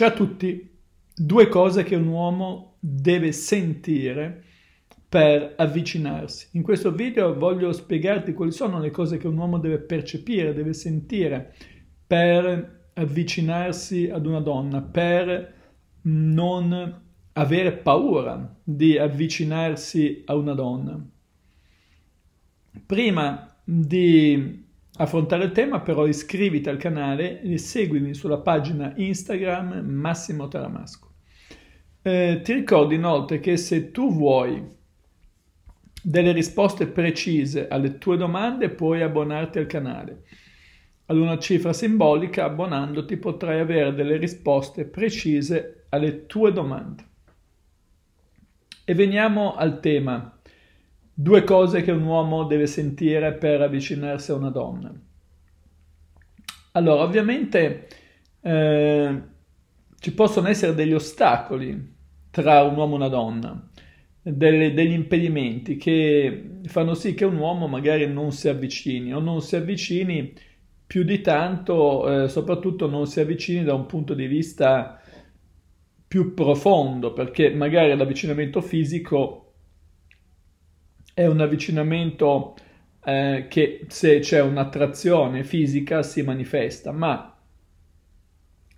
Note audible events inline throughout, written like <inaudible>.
Ciao a tutti! Due cose che un uomo deve sentire per avvicinarsi. In questo video voglio spiegarti quali sono le cose che un uomo deve percepire, deve sentire per avvicinarsi ad una donna, per non avere paura di avvicinarsi a una donna. Prima di affrontare il tema, però iscriviti al canale e seguimi sulla pagina Instagram Massimo Taramasco. Eh, ti ricordo inoltre che se tu vuoi delle risposte precise alle tue domande puoi abbonarti al canale. Ad una cifra simbolica abbonandoti potrai avere delle risposte precise alle tue domande. E veniamo al tema due cose che un uomo deve sentire per avvicinarsi a una donna. Allora, ovviamente eh, ci possono essere degli ostacoli tra un uomo e una donna, delle, degli impedimenti che fanno sì che un uomo magari non si avvicini o non si avvicini più di tanto, eh, soprattutto non si avvicini da un punto di vista più profondo, perché magari l'avvicinamento fisico è un avvicinamento eh, che se c'è un'attrazione fisica si manifesta, ma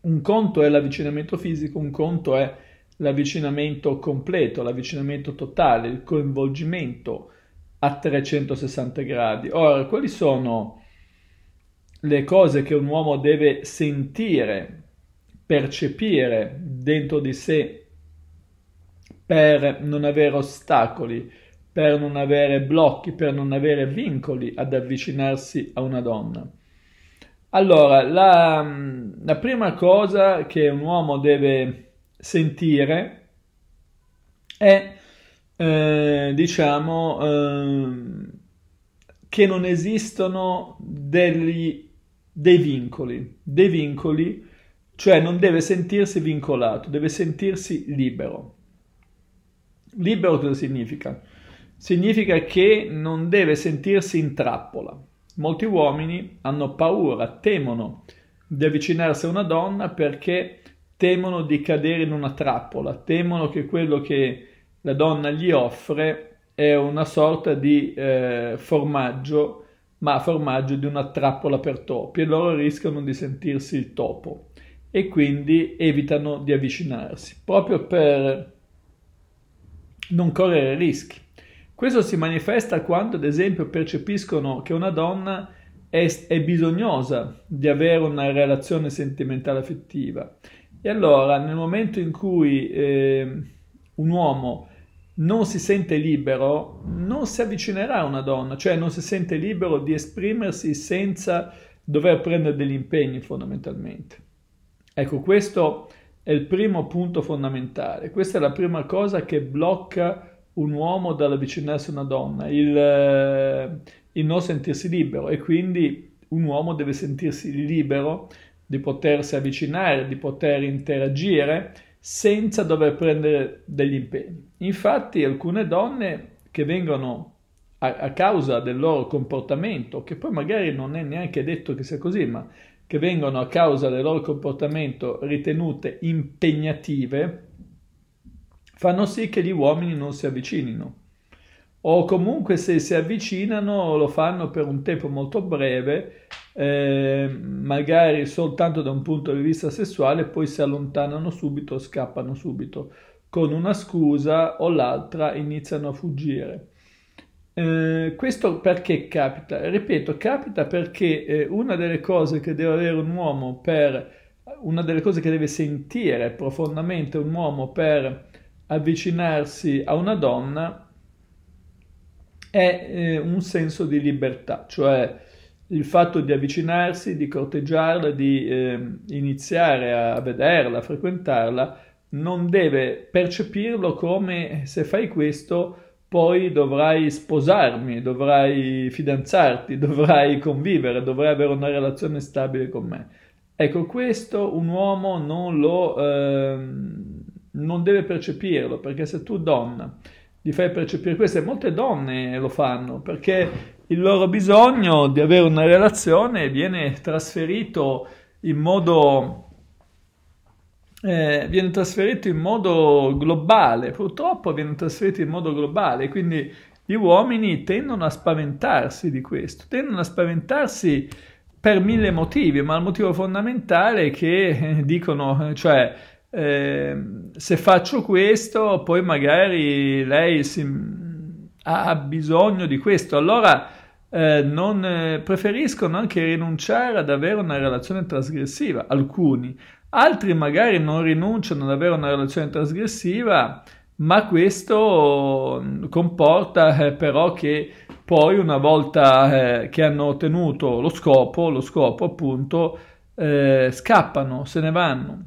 un conto è l'avvicinamento fisico, un conto è l'avvicinamento completo, l'avvicinamento totale, il coinvolgimento a 360 gradi. Ora, quali sono le cose che un uomo deve sentire, percepire dentro di sé per non avere ostacoli? per non avere blocchi, per non avere vincoli ad avvicinarsi a una donna. Allora, la, mm, la prima cosa che un uomo deve sentire è, eh, diciamo, eh, che non esistono degli, dei vincoli, dei vincoli, cioè non deve sentirsi vincolato, deve sentirsi libero. Libero cosa significa? significa che non deve sentirsi in trappola. Molti uomini hanno paura, temono di avvicinarsi a una donna perché temono di cadere in una trappola, temono che quello che la donna gli offre è una sorta di eh, formaggio, ma formaggio di una trappola per topi e loro rischiano di sentirsi il topo e quindi evitano di avvicinarsi proprio per non correre rischi. Questo si manifesta quando, ad esempio, percepiscono che una donna è, è bisognosa di avere una relazione sentimentale affettiva. E allora, nel momento in cui eh, un uomo non si sente libero, non si avvicinerà a una donna, cioè non si sente libero di esprimersi senza dover prendere degli impegni fondamentalmente. Ecco, questo è il primo punto fondamentale, questa è la prima cosa che blocca un uomo dall'avvicinarsi a una donna, il, eh, il non sentirsi libero e quindi un uomo deve sentirsi libero di potersi avvicinare, di poter interagire senza dover prendere degli impegni. Infatti alcune donne che vengono a, a, causa del loro comportamento, che poi magari non è neanche detto che sia così, ma che vengono a causa del loro comportamento ritenute impegnative, fanno sì che gli uomini non si avvicinino. O comunque se si avvicinano lo fanno per un tempo molto breve, eh, magari soltanto da un punto di vista sessuale, poi si allontanano subito, scappano subito. Con una scusa o l'altra iniziano a fuggire. Eh, questo perché capita? Ripeto, capita perché eh, una delle cose che deve avere un uomo per una delle cose che deve sentire profondamente un uomo per avvicinarsi a una donna è eh, un senso di libertà, cioè il fatto di avvicinarsi, di corteggiarla, di eh, iniziare a vederla, a frequentarla, non deve percepirlo come se fai questo poi dovrai sposarmi, dovrai fidanzarti, dovrai convivere, dovrai avere una relazione stabile con me. Ecco, questo un uomo non lo... Eh, non deve percepirlo, perché se tu donna gli fai percepire questo, e molte donne lo fanno, perché il loro bisogno di avere una relazione viene trasferito in modo, eh, viene trasferito in modo globale, purtroppo viene trasferito in modo globale, quindi gli uomini tendono a spaventarsi di questo, tendono a spaventarsi per mille motivi, ma il motivo fondamentale è che eh, dicono, cioè, eh, se faccio questo poi magari lei si, ha bisogno di questo, allora eh, non, eh, preferiscono anche rinunciare ad avere una relazione trasgressiva, alcuni, altri magari non rinunciano ad avere una relazione trasgressiva, ma questo mm, comporta eh, però che poi una volta eh, che hanno ottenuto lo scopo, lo scopo appunto, eh, scappano, se ne vanno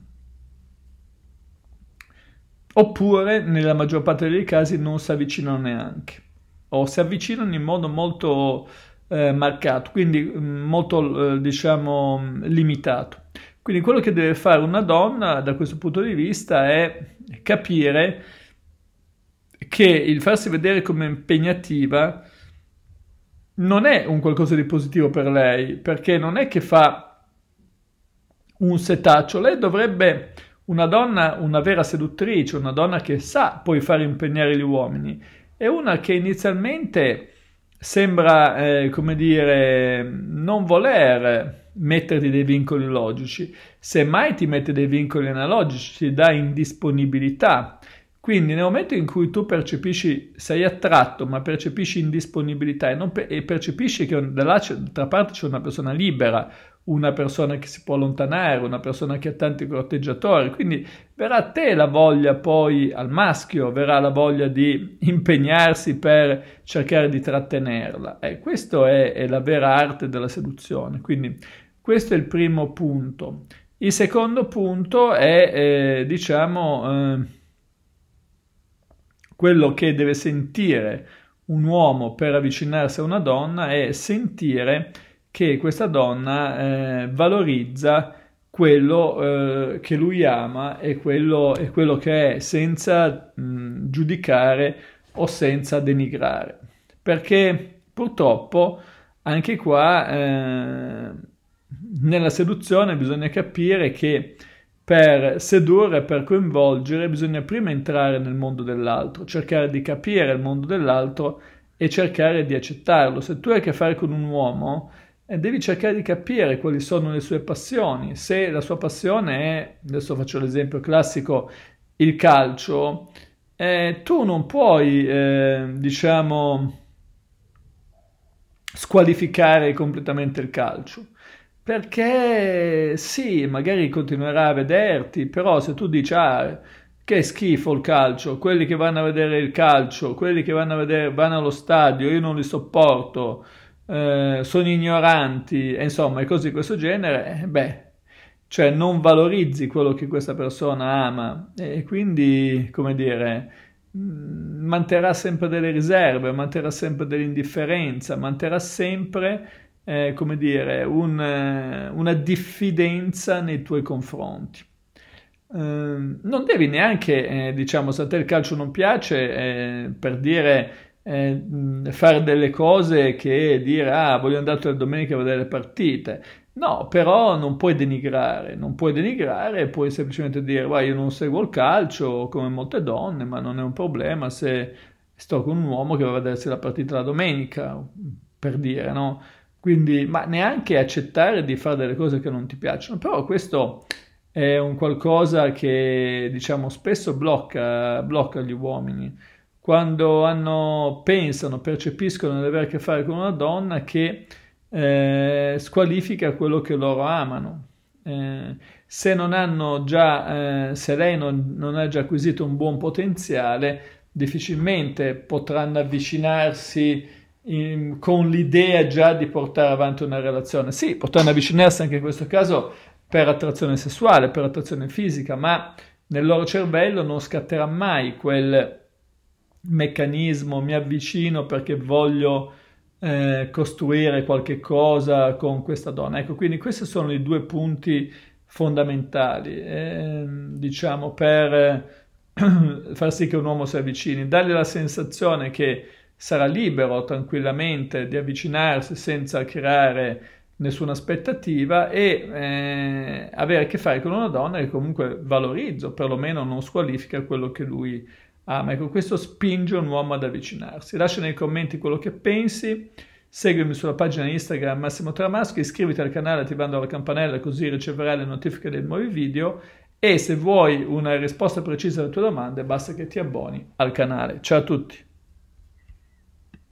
oppure nella maggior parte dei casi non si avvicinano neanche o si avvicinano in modo molto eh, marcato, quindi mm, molto eh, diciamo mm, limitato. Quindi quello che deve fare una donna da questo punto di vista è capire che il farsi vedere come impegnativa non è un qualcosa di positivo per lei, perché non è che fa un setaccio, lei dovrebbe una donna, una vera seduttrice, una donna che sa poi far impegnare gli uomini, è una che inizialmente sembra, eh, come dire, non voler metterti dei vincoli logici, semmai ti mette dei vincoli analogici, ti dà indisponibilità. Quindi nel momento in cui tu percepisci, sei attratto, ma percepisci indisponibilità e, per, e percepisci che dall'altra parte c'è una persona libera, una persona che si può allontanare, una persona che ha tanti corteggiatori, quindi verrà a te la voglia poi al maschio, verrà la voglia di impegnarsi per cercare di trattenerla. E eh, questa è, è la vera arte della seduzione, quindi questo è il primo punto. Il secondo punto è, eh, diciamo, eh, quello che deve sentire un uomo per avvicinarsi a una donna è sentire che questa donna eh, valorizza quello eh, che lui ama e quello, e quello che è senza mh, giudicare o senza denigrare. Perché purtroppo anche qua eh, nella seduzione bisogna capire che per sedurre, per coinvolgere, bisogna prima entrare nel mondo dell'altro, cercare di capire il mondo dell'altro e cercare di accettarlo. Se tu hai a che fare con un uomo, e devi cercare di capire quali sono le sue passioni. Se la sua passione è, adesso faccio l'esempio classico, il calcio, eh, tu non puoi, eh, diciamo, squalificare completamente il calcio. Perché sì, magari continuerà a vederti, però se tu dici, ah, che schifo il calcio, quelli che vanno a vedere il calcio, quelli che vanno, vedere, vanno allo stadio, io non li sopporto, eh, sono ignoranti, e insomma, e cose di questo genere, eh, beh, cioè non valorizzi quello che questa persona ama e quindi, come dire, mm, manterrà sempre delle riserve, manterrà sempre dell'indifferenza, manterrà sempre, eh, come dire, un, eh, una diffidenza nei tuoi confronti. Eh, non devi neanche, eh, diciamo, se a te il calcio non piace, per dire eh, fare delle cose che dire ah voglio andare la domenica a vedere le partite. No, però non puoi denigrare, non puoi denigrare, puoi semplicemente dire vai io non seguo il calcio come molte donne, ma non è un problema se sto con un uomo che va a vedersi la partita la domenica, per dire, no? Quindi, ma neanche accettare di fare delle cose che non ti piacciono, però questo è un qualcosa che, diciamo, spesso blocca, blocca gli uomini quando hanno, pensano, percepiscono di avere a che fare con una donna che eh, squalifica quello che loro amano. Eh, se, già, eh, se, lei non, non, ha già acquisito un buon potenziale, difficilmente potranno avvicinarsi in, con l'idea già di portare avanti una relazione. Sì, potranno avvicinarsi anche in questo caso per attrazione sessuale, per attrazione fisica, ma nel loro cervello non scatterà mai quel meccanismo, mi avvicino perché voglio eh, costruire qualche cosa con questa donna. Ecco, quindi questi sono i due punti fondamentali, eh, diciamo, per eh, <clears throat> far sì che un uomo si avvicini, dargli la sensazione che sarà libero tranquillamente di avvicinarsi senza creare nessuna aspettativa e eh, avere a che fare con una donna che comunque valorizzo, perlomeno non squalifica quello che lui ama ah, e ecco, questo spinge un uomo ad avvicinarsi. Lascia nei commenti quello che pensi, seguimi sulla pagina Instagram Massimo Tramasco, iscriviti al canale attivando la campanella così riceverai le notifiche dei nuovi video e se vuoi una risposta precisa alle tue domande basta che ti abboni al canale. Ciao a tutti!